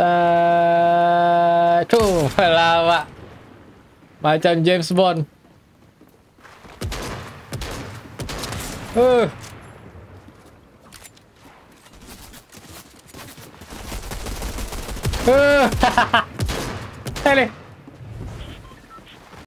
ลทูวลาวะมาจันเจมส์บอนเออเออ